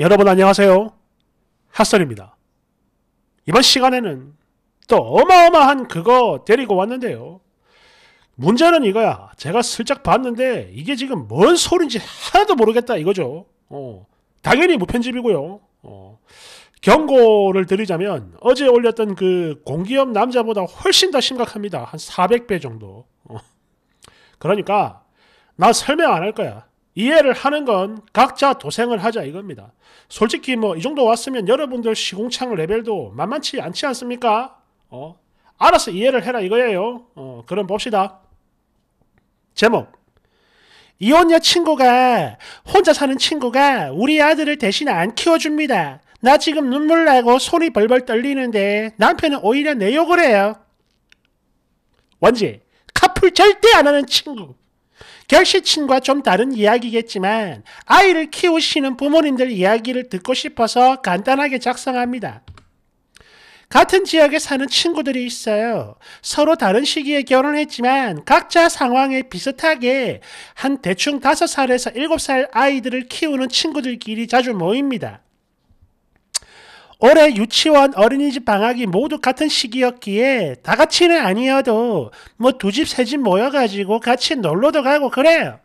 여러분 안녕하세요. 핫설입니다. 이번 시간에는 또 어마어마한 그거 데리고 왔는데요. 문제는 이거야. 제가 슬쩍 봤는데 이게 지금 뭔소리인지 하나도 모르겠다 이거죠. 어, 당연히 무편집이고요. 어, 경고를 드리자면 어제 올렸던 그 공기업 남자보다 훨씬 더 심각합니다. 한 400배 정도. 어, 그러니까 나 설명 안 할 거야. 이해를 하는 건 각자 도생을 하자 이겁니다. 솔직히 뭐 이 정도 왔으면 여러분들 시공창 레벨도 만만치 않지 않습니까? 어, 알아서 이해를 해라 이거예요. 어, 그럼 봅시다. 제목 이혼녀 친구가 혼자 사는 친구가 우리 아들을 대신 안 키워줍니다. 나 지금 눈물 나고 손이 벌벌 떨리는데 남편은 오히려 내 욕을 해요. 원지 카풀 절대 안 하는 친구. 결실친과좀 다른 이야기겠지만 아이를 키우시는 부모님들 이야기를 듣고 싶어서 간단하게 작성합니다. 같은 지역에 사는 친구들이 있어요. 서로 다른 시기에 결혼했지만 각자 상황에 비슷하게 한 대충 5살에서 7살 아이들을 키우는 친구들끼리 자주 모입니다. 올해 유치원 어린이집 방학이 모두 같은 시기였기에 다 같이는 아니어도 뭐 두 집 세 집 모여가지고 같이 놀러도 가고 그래요.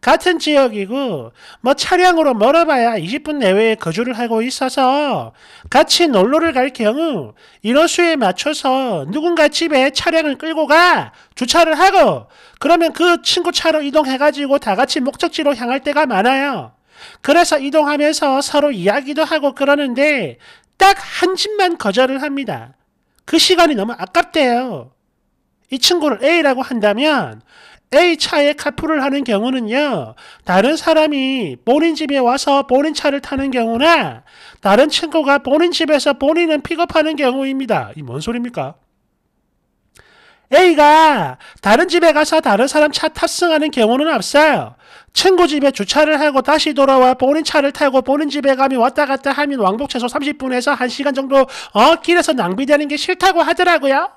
같은 지역이고 뭐 차량으로 멀어봐야 20분 내외에 거주를 하고 있어서 같이 놀러를 갈 경우 인원수에 맞춰서 누군가 집에 차량을 끌고 가 주차를 하고 그러면 그 친구 차로 이동해가지고 다 같이 목적지로 향할 때가 많아요. 그래서 이동하면서 서로 이야기도 하고 그러는데 딱한 집만 거절을 합니다. 그 시간이 너무 아깝대요. 이 친구를 A라고 한다면 A 차에 카풀을 하는 경우는요. 다른 사람이 본인 집에 와서 본인 차를 타는 경우나 다른 친구가 본인 집에서 본인은 픽업하는 경우입니다. 이 뭔 소리입니까? A가 다른 집에 가서 다른 사람 차 탑승하는 경우는 없어요. 친구 집에 주차를 하고 다시 돌아와 본인 차를 타고 본인 집에 가면 왔다 갔다 하면 왕복 최소 30분에서 1시간 정도 어 길에서 낭비되는 게 싫다고 하더라고요.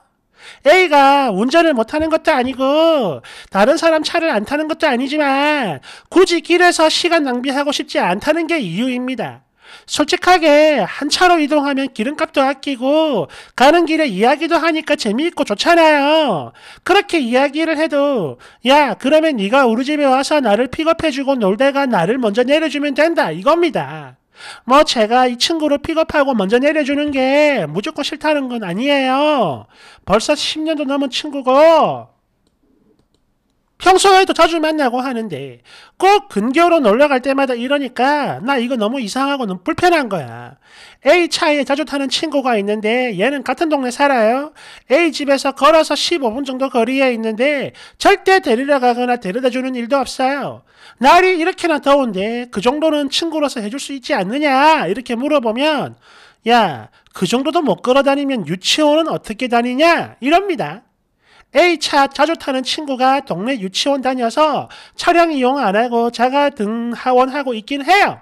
A가 운전을 못하는 것도 아니고 다른 사람 차를 안 타는 것도 아니지만 굳이 길에서 시간 낭비하고 싶지 않다는 게 이유입니다. 솔직하게 한 차로 이동하면 기름값도 아끼고 가는 길에 이야기도 하니까 재미있고 좋잖아요. 그렇게 이야기를 해도 야 그러면 네가 우리 집에 와서 나를 픽업해주고 놀다가 나를 먼저 내려주면 된다 이겁니다. 뭐 제가 이 친구를 픽업하고 먼저 내려주는 게 무조건 싫다는 건 아니에요. 벌써 10년도 넘은 친구고 평소에도 자주 만나고 하는데 꼭 근교로 놀러 갈 때마다 이러니까 나 이거 너무 이상하고 는 불편한 거야. A 차에 자주 타는 친구가 있는데 얘는 같은 동네 살아요. A 집에서 걸어서 15분 정도 거리에 있는데 절대 데리러 가거나 데려다 주는 일도 없어요. 날이 이렇게나 더운데 그 정도는 친구로서 해줄 수 있지 않느냐 이렇게 물어보면 야, 그 정도도 못 걸어 다니면 유치원은 어떻게 다니냐? 이럽니다. A차 자주 타는 친구가 동네 유치원 다녀서 차량 이용 안 하고 자가 등하원하고 있긴 해요.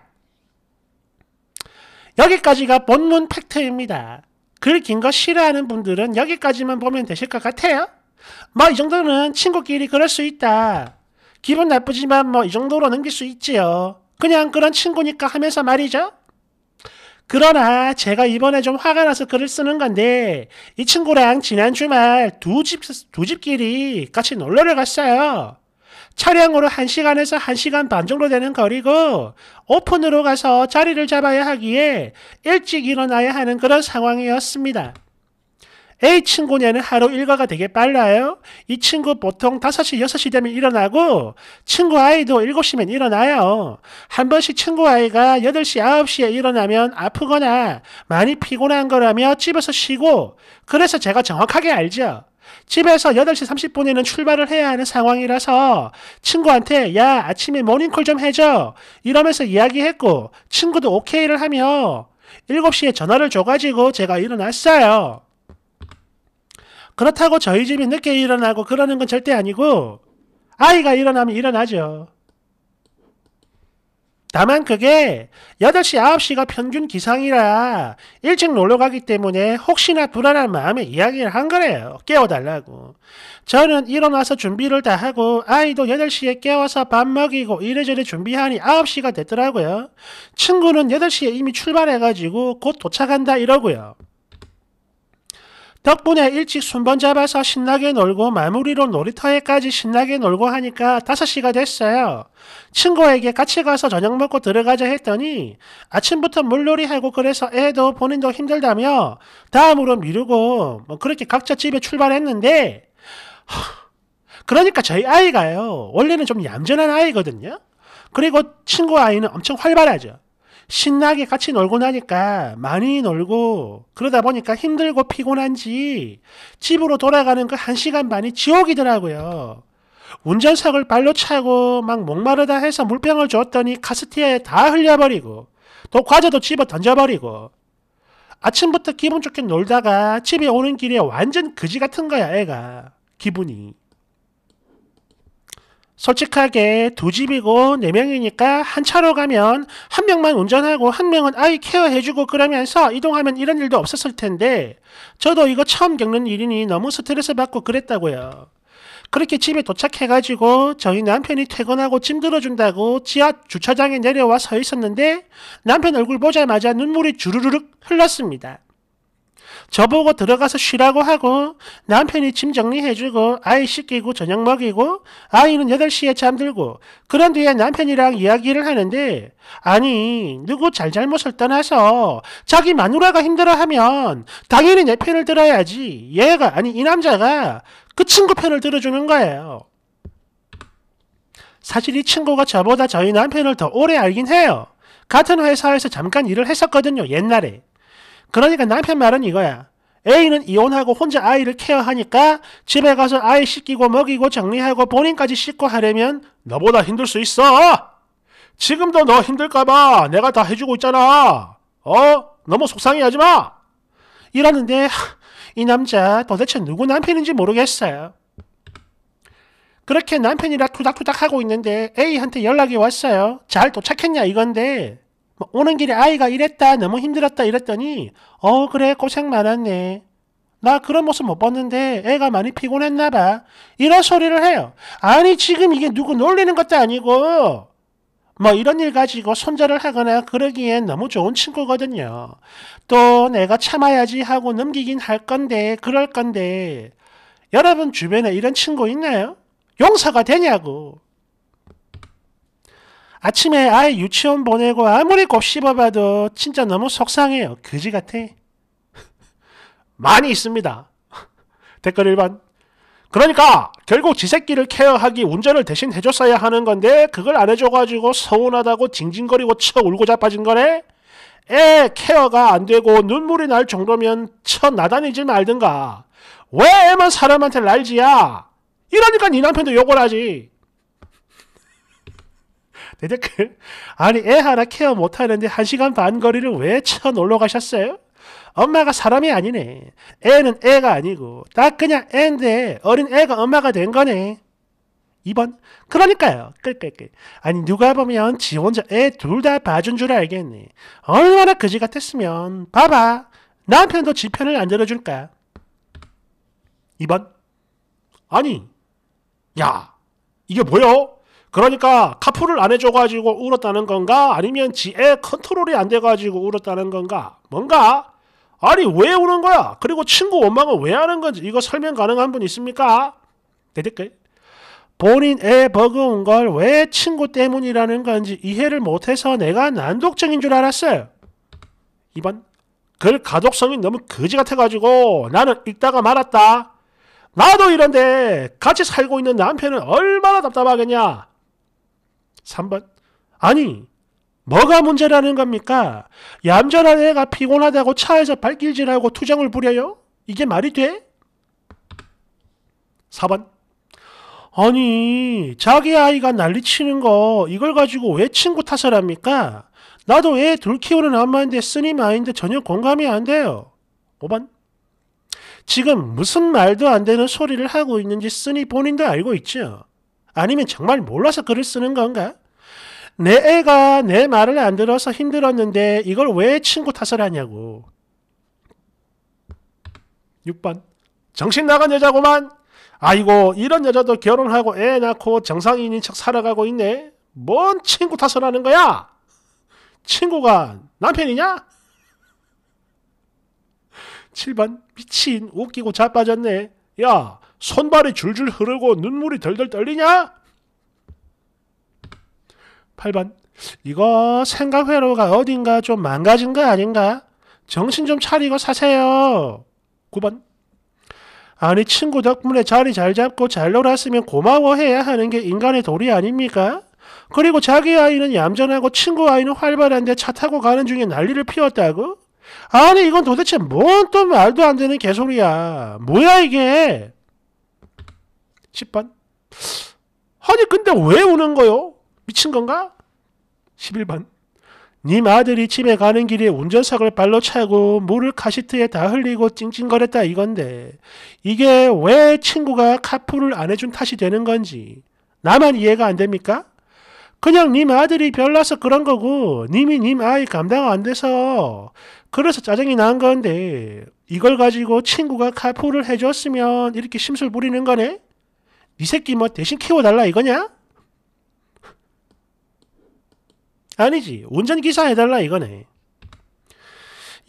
여기까지가 본문 팩트입니다. 글 긴 거 싫어하는 분들은 여기까지만 보면 되실 것 같아요. 뭐 이 정도는 친구끼리 그럴 수 있다. 기분 나쁘지만 뭐 이 정도로 넘길 수 있지요. 그냥 그런 친구니까 하면서 말이죠. 그러나 제가 이번에 좀 화가 나서 글을 쓰는 건데 이 친구랑 지난 주말 두 집, 두 집끼리 같이 놀러를 갔어요. 차량으로 1시간에서 1시간 반 정도 되는 거리고 오픈으로 가서 자리를 잡아야 하기에 일찍 일어나야 하는 그런 상황이었습니다. A 친구냐는 하루 일과가 되게 빨라요. 이 친구 보통 5시, 6시 되면 일어나고 친구 아이도 7시면 일어나요. 한 번씩 친구 아이가 8시, 9시에 일어나면 아프거나 많이 피곤한 거라며 집에서 쉬고 그래서 제가 정확하게 알죠. 집에서 8시 30분에는 출발을 해야 하는 상황이라서 친구한테 야 아침에 모닝콜 좀 해줘 이러면서 이야기했고 친구도 오케이를 하며 7시에 전화를 줘가지고 제가 일어났어요. 그렇다고 저희 집이 늦게 일어나고 그러는 건 절대 아니고 아이가 일어나면 일어나죠. 다만 그게 8시, 9시가 평균 기상이라 일찍 놀러 가기 때문에 혹시나 불안한 마음에 이야기를 한 거래요. 깨워달라고. 저는 일어나서 준비를 다 하고 아이도 8시에 깨워서 밥 먹이고 이래저래 준비하니 9시가 됐더라고요. 친구는 8시에 이미 출발해가지고 곧 도착한다 이러고요. 덕분에 일찍 순번 잡아서 신나게 놀고 마무리로 놀이터에까지 신나게 놀고 하니까 5시가 됐어요. 친구에게 같이 가서 저녁 먹고 들어가자 했더니 아침부터 물놀이하고 그래서 애도 본인도 힘들다며 다음으로 미루고 뭐 그렇게 각자 집에 출발했는데 그러니까 저희 아이가요. 원래는 좀 얌전한 아이거든요. 그리고 친구 아이는 엄청 활발하죠. 신나게 같이 놀고 나니까 많이 놀고 그러다 보니까 힘들고 피곤한지 집으로 돌아가는 그 한 시간 반이 지옥이더라고요. 운전석을 발로 차고 막 목마르다 해서 물병을 줬더니 카스티아에 다 흘려버리고 또 과자도 집어 던져버리고 아침부터 기분 좋게 놀다가 집에 오는 길에 완전 그지 같은 거야 애가 기분이. 솔직하게 두 집이고 네 명이니까 한 차로 가면 한 명만 운전하고 한 명은 아이 케어해주고 그러면서 이동하면 이런 일도 없었을 텐데 저도 이거 처음 겪는 일이니 너무 스트레스 받고 그랬다고요. 그렇게 집에 도착해가지고 저희 남편이 퇴근하고 짐 들어준다고 지하 주차장에 내려와 서 있었는데 남편 얼굴 보자마자 눈물이 주르륵 흘렀습니다. 저보고 들어가서 쉬라고 하고 남편이 짐 정리해주고 아이 씻기고 저녁 먹이고 아이는 8시에 잠들고 그런 뒤에 남편이랑 이야기를 하는데 아니 누구 잘잘못을 떠나서 자기 마누라가 힘들어하면 당연히 내 편을 들어야지 얘가 아니 이 남자가 그 친구 편을 들어주는 거예요. 사실 이 친구가 저보다 저희 남편을 더 오래 알긴 해요. 같은 회사에서 잠깐 일을 했었거든요, 옛날에. 그러니까 남편 말은 이거야. A는 이혼하고 혼자 아이를 케어하니까 집에 가서 아이 씻기고 먹이고 정리하고 본인까지 씻고 하려면 너보다 힘들 수 있어. 지금도 너 힘들까봐 내가 다 해주고 있잖아. 어? 너무 속상해하지 마. 이러는데 이 남자 도대체 누구 남편인지 모르겠어요. 그렇게 남편이랑 투닥투닥 하고 있는데 A한테 연락이 왔어요. 잘 도착했냐 이건데 뭐 오는 길에 아이가 이랬다, 너무 힘들었다 이랬더니, 어, 그래, 고생 많았네. 나 그런 모습 못 봤는데 애가 많이 피곤했나 봐. 이런 소리를 해요. 아니, 지금 이게 누구 놀리는 것도 아니고, 뭐 이런 일 가지고 손절을 하거나 그러기엔 너무 좋은 친구거든요. 또 내가 참아야지 하고 넘기긴 할 건데, 그럴 건데, 여러분 주변에 이런 친구 있나요? 용서가 되냐고. 아침에 아이 유치원 보내고 아무리 곱씹어봐도 진짜 너무 속상해요. 그지 같아. 많이 있습니다. 댓글 1번. 그러니까 결국 지새끼를 케어하기 운전을 대신 해줬어야 하는 건데 그걸 안 해줘가지고 서운하다고 징징거리고 쳐 울고 자빠진 거래에 케어가 안 되고 눈물이 날 정도면 쳐 나다니지 말든가. 왜 애만 사람한테 날지야? 이러니까 네 남편도 욕을 하지. 댓글 그, 아니 애 하나 케어 못하는데 1시간 반 거리를 왜 쳐 놀러 가셨어요? 엄마가 사람이 아니네. 애는 애가 아니고 딱 그냥 애인데 어린 애가 엄마가 된 거네. 2번 그러니까요. 끌끌끌. 아니 누가 보면 지 혼자 애 둘 다 봐준 줄 알겠네. 얼마나 그지 같았으면 봐봐. 남편도 지 편을 안 들어줄까. 2번 아니 야 이게 뭐야? 그러니까 카풀을 안 해줘가지고 울었다는 건가? 아니면 지 애 컨트롤이 안 돼가지고 울었다는 건가? 뭔가? 아니 왜 우는 거야? 그리고 친구 원망은 왜 하는 건지 이거 설명 가능한 분 있습니까? 내 댓글 본인 애 버그온 걸왜 친구 때문이라는 건지 이해를 못해서 내가 난독적인줄 알았어요. 2번 글 가독성이 너무 거지 같아가지고 나는 읽다가 말았다. 나도 이런데 같이 살고 있는 남편은 얼마나 답답하겠냐. 3번. 아니, 뭐가 문제라는 겁니까? 얌전한 애가 피곤하다고 차에서 발길질하고 투정을 부려요? 이게 말이 돼? 4번. 아니, 자기 아이가 난리치는 거 이걸 가지고 왜 친구 탓을 합니까? 나도 애 둘 키우는 엄마인데 쓰니 마인데 전혀 공감이 안 돼요. 5번. 지금 무슨 말도 안 되는 소리를 하고 있는지 쓰니 본인도 알고 있죠. 아니면 정말 몰라서 글을 쓰는 건가? 내 애가 내 말을 안 들어서 힘들었는데 이걸 왜 친구 탓을 하냐고. 6번. 정신 나간 여자고만. 아이고 이런 여자도 결혼하고 애 낳고 정상인인 척 살아가고 있네. 뭔 친구 탓을 하는 거야? 친구가 남편이냐? 7번 미친 웃기고 자빠졌네. 야 손발이 줄줄 흐르고 눈물이 덜덜 떨리냐? 8번 이거 생각회로가 어딘가 좀 망가진 거 아닌가? 정신 좀 차리고 사세요. 9번 아니 친구 덕분에 자리 잘 잡고 잘 놀았으면 고마워해야 하는 게 인간의 도리 아닙니까? 그리고 자기 아이는 얌전하고 친구 아이는 활발한데 차 타고 가는 중에 난리를 피웠다고? 아니 이건 도대체 뭔 또 말도 안 되는 개소리야. 뭐야 이게? 10번. 아니 근데 왜 우는 거요? 미친 건가? 11번. 님 아들이 집에 가는 길에 운전석을 발로 차고 물을 카시트에 다 흘리고 찡찡거렸다 이건데 이게 왜 친구가 카풀을 안 해준 탓이 되는 건지 나만 이해가 안 됩니까? 그냥 님 아들이 별나서 그런 거고 님이 님 아이 감당 안 돼서 그래서 짜증이 난 건데 이걸 가지고 친구가 카풀을 해줬으면 이렇게 심술 부리는 거네? 이 새끼 뭐 대신 키워달라 이거냐? 아니지. 운전기사 해달라 이거네.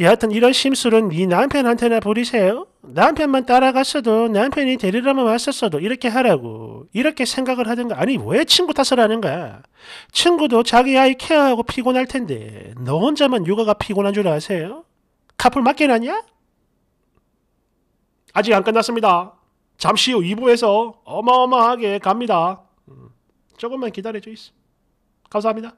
여하튼 이런 심술은 네 남편한테나 부리세요. 남편만 따라갔어도 남편이 데리러만 왔었어도 이렇게 하라고 이렇게 생각을 하든가 아니 왜 친구 탓을 하는가 친구도 자기 아이 케어하고 피곤할 텐데 너 혼자만 육아가 피곤한 줄 아세요? 카풀 맞겨놨냐 아직 안 끝났습니다. 잠시 후 2부에서 어마어마하게 갑니다. 음, 조금만 기다려 주이소. 감사합니다.